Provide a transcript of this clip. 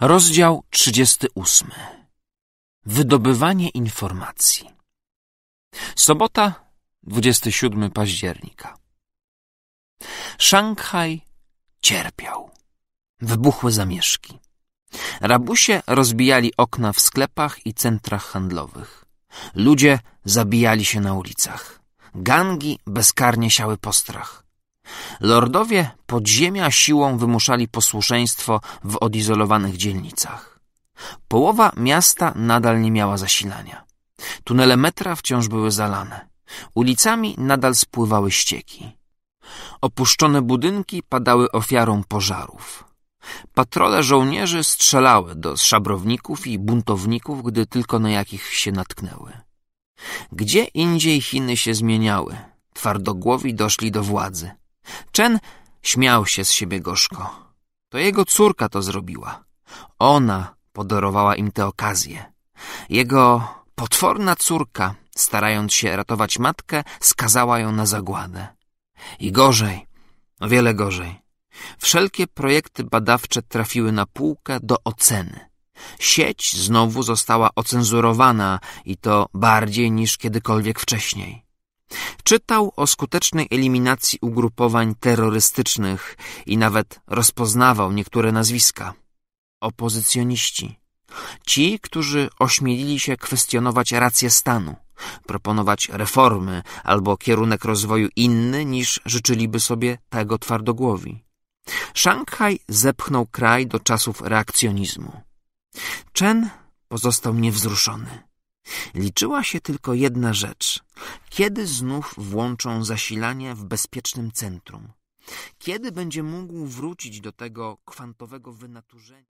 Rozdział 38. Wydobywanie informacji. Sobota, 27 października. Szanghaj cierpiał. Wybuchły zamieszki. Rabusie rozbijali okna w sklepach i centrach handlowych. Ludzie zabijali się na ulicach. Gangi bezkarnie siały postrach. Lordowie podziemia siłą wymuszali posłuszeństwo w odizolowanych dzielnicach. Połowa miasta nadal nie miała zasilania. Tunele metra wciąż były zalane. Ulicami nadal spływały ścieki. Opuszczone budynki padały ofiarą pożarów. Patrole żołnierzy strzelały do szabrowników i buntowników, gdy tylko na jakich się natknęły. Gdzie indziej Chiny się zmieniały. Twardogłowi doszli do władzy. Chen śmiał się z siebie gorzko. To jego córka to zrobiła. Ona podarowała im tę okazję. Jego potworna córka, starając się ratować matkę, skazała ją na zagładę. I gorzej, o wiele gorzej. Wszelkie projekty badawcze trafiły na półkę do oceny. Sieć znowu została ocenzurowana i to bardziej niż kiedykolwiek wcześniej. Czytał o skutecznej eliminacji ugrupowań terrorystycznych i nawet rozpoznawał niektóre nazwiska. Opozycjoniści. Ci, którzy ośmielili się kwestionować rację stanu, proponować reformy albo kierunek rozwoju inny niż życzyliby sobie tego twardogłowi. Szanghaj zepchnął kraj do czasów reakcjonizmu. Chen pozostał niewzruszony. Liczyła się tylko jedna rzecz. Kiedy znów włączą zasilanie w bezpiecznym centrum? Kiedy będzie mógł wrócić do tego kwantowego wynaturzenia?